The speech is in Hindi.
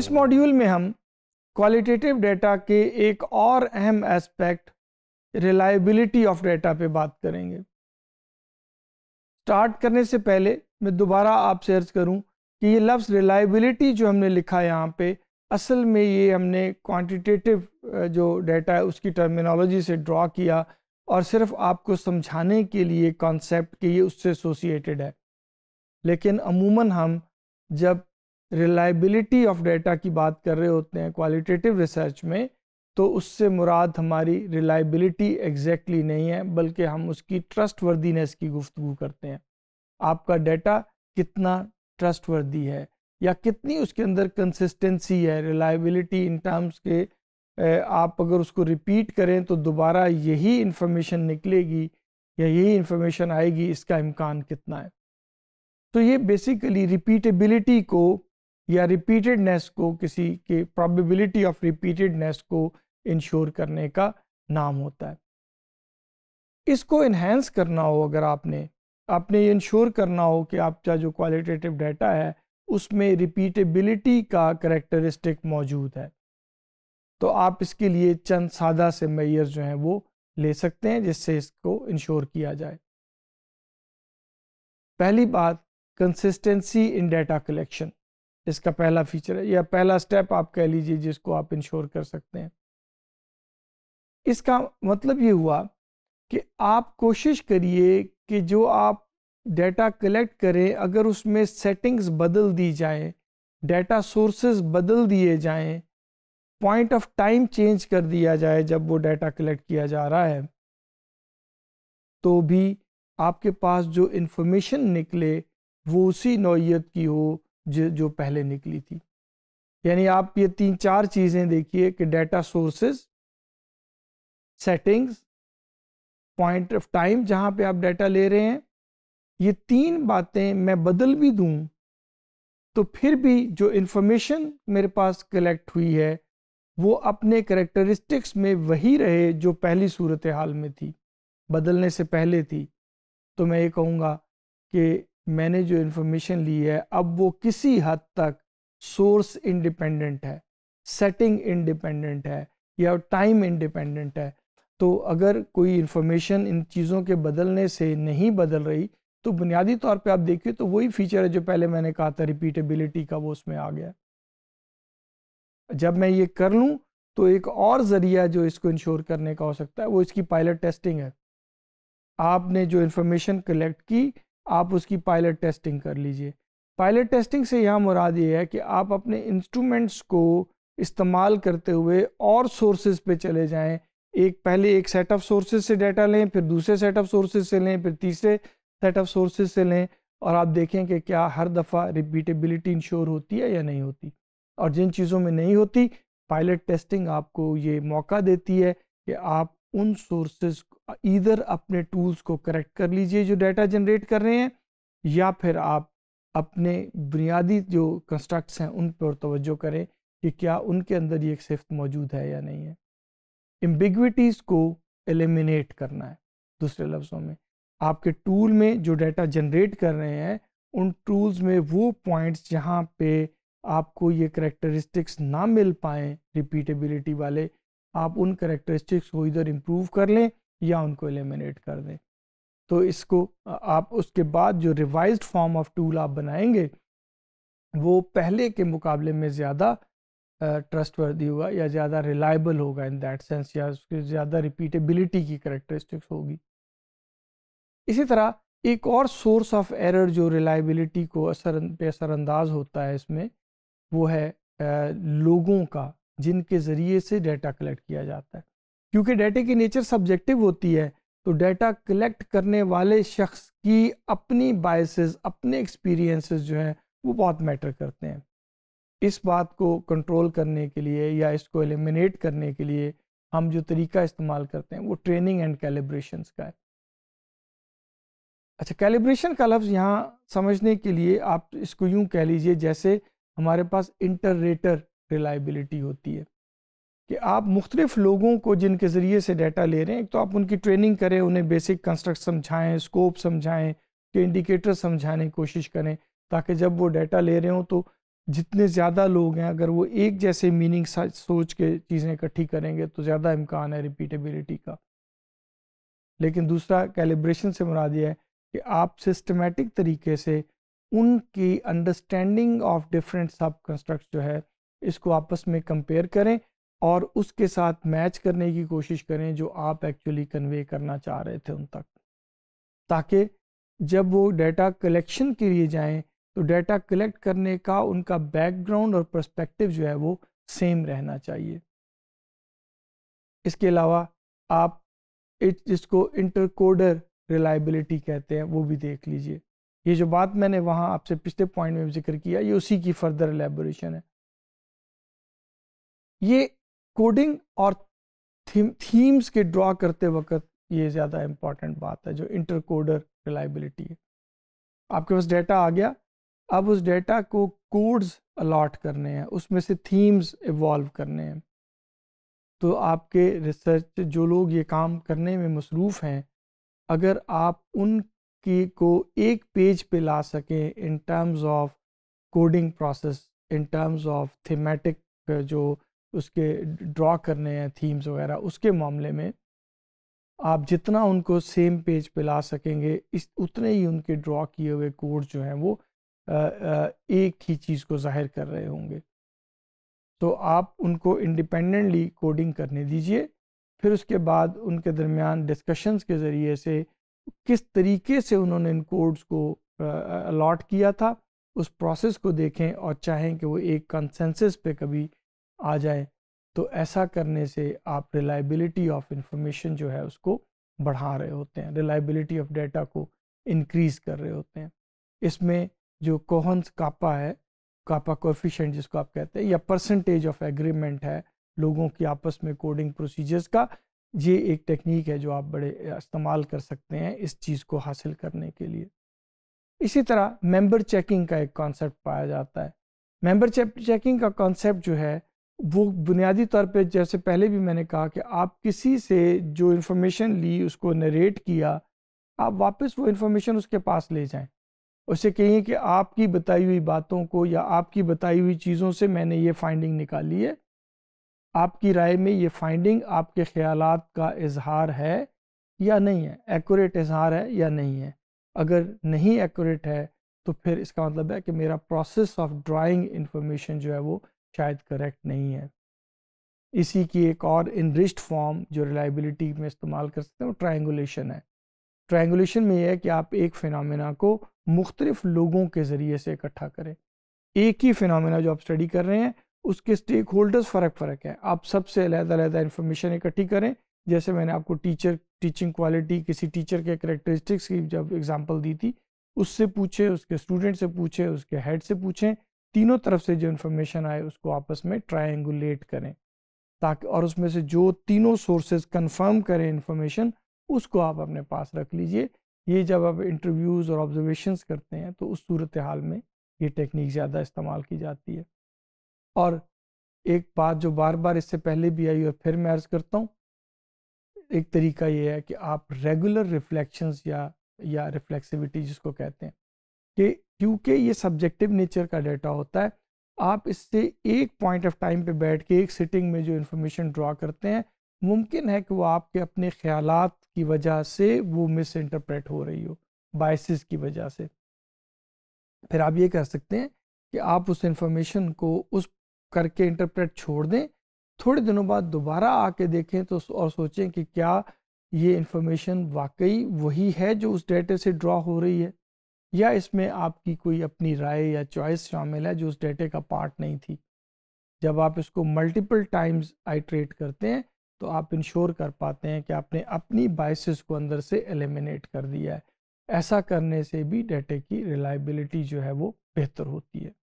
इस मॉड्यूल में हम क्वालिटेटिव डेटा के एक और अहम एस्पेक्ट रिलायबिलिटी ऑफ डेटा पे बात करेंगे स्टार्ट करने से पहले मैं दोबारा आपसे अर्ज करूं कि ये लफ्ज़ रिलायबिलिटी जो हमने लिखा यहाँ पे असल में ये हमने क्वांटिटेटिव जो डेटा है उसकी टर्मिनोलॉजी से ड्रॉ किया और सिर्फ आपको समझाने के लिए कॉन्सेप्ट कि ये उससे एसोसिएटेड है लेकिन अमूमन हम जब रिलायबिलिटी ऑफ डेटा की बात कर रहे होते हैं क्वालिटेटिव रिसर्च में तो उससे मुराद हमारी रिलायबिलिटी एग्जैक्टली नहीं है बल्कि हम उसकी ट्रस्ट वर्दीनेस की गुफ्तु करते हैं आपका डेटा कितना ट्रस्ट वर्दी है या कितनी उसके अंदर कंसिस्टेंसी है रिलायबिलिटी इन टर्म्स के आप अगर उसको रिपीट करें तो दोबारा यही इंफॉर्मेशन निकलेगी या यही इंफॉर्मेशन आएगी इसका इम्कान कितना है तो ये बेसिकली रिपीटेबिलिटी को या रिपीटेडनेस को किसी के प्रॉबिलिटी ऑफ रिपीटेडनेस को इंश्योर करने का नाम होता है इसको इन्हेंस करना हो अगर आपने आपने ये इंश्योर करना हो कि आपका जो क्वालिटेटिव डाटा है उसमें रिपीटेबिलिटी का करेक्टरिस्टिक मौजूद है तो आप इसके लिए चंद सादा से मैयर जो हैं वो ले सकते हैं जिससे इसको इंश्योर किया जाए पहली बात कंसिस्टेंसी इन डाटा कलेक्शन इसका पहला फीचर है या पहला स्टेप आप कह लीजिए जिसको आप इंश्योर कर सकते हैं इसका मतलब ये हुआ कि आप कोशिश करिए कि जो आप डेटा कलेक्ट करें अगर उसमें सेटिंग्स बदल दी जाए डेटा सोर्सेज बदल दिए जाएं पॉइंट ऑफ टाइम चेंज कर दिया जाए जब वो डेटा कलेक्ट किया जा रहा है तो भी आपके पास जो इन्फॉर्मेशन निकले वो उसी नौीयत की हो जो जो पहले निकली थी यानी आप ये तीन चार चीज़ें देखिए कि data sources settings point of time जहाँ पे आप डेटा ले रहे हैं ये तीन बातें मैं बदल भी दूँ तो फिर भी जो इन्फॉर्मेशन मेरे पास कलेक्ट हुई है वो अपने करेक्टरिस्टिक्स में वही रहे जो पहली सूरत हाल में थी बदलने से पहले थी तो मैं ये कहूँगा कि मैंने जो इन्फॉर्मेशन ली है अब वो किसी हद तक सोर्स इंडिपेंडेंट है सेटिंग इंडिपेंडेंट है या टाइम इंडिपेंडेंट है तो अगर कोई इन्फॉर्मेशन इन चीज़ों के बदलने से नहीं बदल रही तो बुनियादी तौर पे आप देखिए तो वही फीचर है जो पहले मैंने कहा था रिपीटेबिलिटी का वो उसमें आ गया जब मैं ये कर लूँ तो एक और ज़रिया जो इसको इंश्योर करने का हो सकता है वो इसकी पायलट टेस्टिंग है आपने जो इन्फॉर्मेशन कलेक्ट की आप उसकी पायलट टेस्टिंग कर लीजिए पायलट टेस्टिंग से यह मुराद ये है कि आप अपने इंस्ट्रूमेंट्स को इस्तेमाल करते हुए और सोर्सेज पे चले जाएं एक पहले एक सेट ऑफ सोर्सेज से डाटा लें फिर दूसरे सेट ऑफ सोर्सेज से लें फिर तीसरे सेट ऑफ सोर्सेज से लें और आप देखें कि क्या हर दफ़ा रिपीटेबिलिटी इंश्योर होती है या नहीं होती और जिन चीज़ों में नहीं होती पायलट टेस्टिंग आपको ये मौका देती है कि आप उन सोर्सेज इधर अपने टूल्स को करेक्ट कर लीजिए जो डाटा जनरेट कर रहे हैं या फिर आप अपने बुनियादी जो कंस्ट्रक्ट्स हैं उन पर तोज्जो करें कि क्या उनके अंदर ये एक सिफ्त मौजूद है या नहीं है एम्बिग्विटीज़ को एलिमिनेट करना है दूसरे लफ्ज़ों में आपके टूल में जो डाटा जनरेट कर रहे हैं उन टूल्स में वो पॉइंट्स जहाँ पे आपको ये करेक्टरिस्टिक्स ना मिल पाएँ रिपीटेबिलिटी वाले आप उन करेक्टरिस्टिक्स को इधर इम्प्रूव कर लें या उनको एलिमिनेट कर दें तो इसको आप उसके बाद जो रिवाइज फॉर्म ऑफ टूल आप बनाएंगे वो पहले के मुकाबले में ज़्यादा ट्रस्ट वर्दी होगा या ज़्यादा रिलायबल होगा इन दैट सेंस या उसकी ज़्यादा रिपीटेबिलिटी की करेक्टरिस्टिक्स होगी इसी तरह एक और सोर्स ऑफ एरर जो रिलायबिलिटी को असर पे असरअंदाज होता है इसमें वो है लोगों का जिनके ज़रिए से डाटा कलेक्ट किया जाता है क्योंकि डेटा की नेचर सब्जेक्टिव होती है तो डेटा कलेक्ट करने वाले शख्स की अपनी बायसेस अपने एक्सपीरियंसेस जो हैं वो बहुत मैटर करते हैं इस बात को कंट्रोल करने के लिए या इसको एलिमिनेट करने के लिए हम जो तरीका इस्तेमाल करते हैं वो ट्रेनिंग एंड कैलिब्रेशन का है अच्छा कैलिब्रेशन का लफ्ज़ यहाँ समझने के लिए आप इसको यूँ कह लीजिए जैसे हमारे पास इंटररेटर रिलायबिलिटी होती है कि आप मुख्तलिफ लोगों को जिनके ज़रिए से डाटा ले रहे हैं एक तो आप उनकी ट्रेनिंग करें उन्हें बेसिक कंस्ट्रक्ट समझाएं स्कोप समझाएं के इंडिकेटर समझाने की कोशिश करें ताकि जब वो डाटा ले रहे हों तो जितने ज़्यादा लोग हैं अगर वो एक जैसे मीनिंग सोच के चीज़ें इकट्ठी करेंगे तो ज़्यादा इम्कान है रिपीटेबिलिटी का लेकिन दूसरा कैलिब्रेशन से मुराद ये है कि आप सिस्टमेटिक तरीके से उनकी understanding of different sub construct जो है इसको आपस में कंपेयर करें और उसके साथ मैच करने की कोशिश करें जो आप एक्चुअली कन्वे करना चाह रहे थे उन तक ताकि जब वो डाटा कलेक्शन के लिए जाएं तो डाटा कलेक्ट करने का उनका बैकग्राउंड और प्रस्पेक्टिव जो है वो सेम रहना चाहिए इसके अलावा आप जिसको इंटरकोडर रिलायबिलिटी कहते हैं वो भी देख लीजिए ये जो बात मैंने वहाँ आपसे पिछले पॉइंट में जिक्र किया ये उसी की फर्दर एलेबोरेशन है ये कोडिंग और थीम्स के ड्रॉ करते वक्त ये ज़्यादा इम्पॉर्टेंट बात है जो इंटरकोडर रिलायबिलिटी है आपके पास डेटा आ गया अब उस डेटा को कोड्स अलॉट करने हैं उसमें से थीम्स इवॉल्व करने हैं तो आपके रिसर्च जो लोग ये काम करने में मसरूफ़ हैं अगर आप उनके को एक पेज पे ला सकें in terms of coding process in terms of thematic जो उसके ड्रॉ करने हैं थीम्स वगैरह उसके मामले में आप जितना उनको सेम पेज पे ला सकेंगे इस उतने ही उनके ड्रॉ किए हुए कोड जो हैं वो आ, आ, एक ही चीज़ को जाहिर कर रहे होंगे तो आप उनको इंडिपेंडेंटली कोडिंग करने दीजिए फिर उसके बाद उनके दरमियान डिस्कशंस के ज़रिए से किस तरीके से उन्होंने इन कोड्स को अलॉट किया था उस प्रोसेस को देखें और चाहें कि वो एक कंसेंसस पे कभी आ जाए तो ऐसा करने से आप रिलायबिलिटी ऑफ इंफॉर्मेशन जो है उसको बढ़ा रहे होते हैं रिलायबिलिटी ऑफ डेटा को इंक्रीज कर रहे होते हैं इसमें जो कोहन्स कापा है कापा कोफिशेंट जिसको आप कहते हैं या परसेंटेज ऑफ एग्रीमेंट है लोगों की आपस में कोडिंग प्रोसीजर्स का ये एक टेक्निक है जो आप बड़े इस्तेमाल कर सकते हैं इस चीज़ को हासिल करने के लिए इसी तरह मेंबर चेकिंग का एक कॉन्सेप्ट पाया जाता है मेंबर चेकिंग का कॉन्सेप्ट जो है वो बुनियादी तौर पे जैसे पहले भी मैंने कहा कि आप किसी से जो इन्फॉर्मेशन ली उसको नरेट किया आप वापस वो इन्फॉर्मेशन उसके पास ले जाएं उसे कहिए कि आपकी बताई हुई बातों को या आपकी बताई हुई चीज़ों से मैंने ये फाइंडिंग निकाली है आपकी राय में ये फाइंडिंग आपके ख्याल का इजहार है या नहीं है एक्यूरेट इजहार है या नहीं है अगर नहीं एकट है तो फिर इसका मतलब है कि मेरा प्रोसेस ऑफ ड्राइंग इन्फॉर्मेशन जो है वो शायद करेक्ट नहीं है इसी की एक और इनरिस्ट फॉर्म जो रिलायबिलिटी में इस्तेमाल कर सकते हैं वो ट्रायंगुलेशन है ट्रायंगुलेशन में यह है कि आप एक फिनमिना को मुख्तलिफ लोगों के ज़रिए से इकट्ठा करें एक ही फिनमिना जो आप स्टडी कर रहे हैं उसके स्टेक होल्डर्स फ़र्क फ़र्क हैं आप सबसे अलहदा इन्फॉर्मेशन इकट्ठी करें जैसे मैंने आपको टीचर टीचिंग क्वालिटी किसी टीचर के करेक्टरिस्टिक्स की जब एग्जाम्पल दी थी उससे पूछे उसके स्टूडेंट से पूछे उसके हेड से पूछें तीनों तरफ से जो इन्फॉर्मेशन आए उसको आपस में ट्राइंगुलेट करें ताकि और उसमें से जो तीनों सोर्सेज कंफर्म करें इन्फॉर्मेशन उसको आप अपने पास रख लीजिए ये जब आप इंटरव्यूज़ और ऑब्जर्वेशन करते हैं तो उस सूरत हाल में ये टेक्निक ज़्यादा इस्तेमाल की जाती है और एक बात जो बार बार इससे पहले भी आई और फिर मैं अर्ज़ करता हूँ एक तरीका ये है कि आप रेगुलर रिफ्लेक्शंस या या रिफ्लेक्सिविटी जिसको कहते हैं कि क्योंकि ये सब्जेक्टिव नेचर का डाटा होता है आप इससे एक पॉइंट ऑफ टाइम पे बैठ के एक सिटिंग में जो इन्फॉर्मेशन ड्रा करते हैं मुमकिन है कि वो आपके अपने ख्याल की वजह से वो मिस इंटरप्रेट हो रही हो बाइसिस की वजह से फिर आप ये कर सकते हैं कि आप उस इंफॉर्मेशन को उस करके इंटरप्रेट छोड़ दें थोड़े दिनों बाद दोबारा आके देखें तो और सोचें कि क्या ये इन्फॉर्मेशन वाकई वही है जो उस डेटे से ड्रा हो रही है या इसमें आपकी कोई अपनी राय या चॉइस शामिल है जो उस डेटे का पार्ट नहीं थी जब आप इसको मल्टीपल टाइम्स आइट्रेट करते हैं तो आप इंश्योर कर पाते हैं कि आपने अपनी बाइसिस को अंदर से एलिमिनेट कर दिया है ऐसा करने से भी डेटे की रिलायबिलिटी जो है वो बेहतर होती है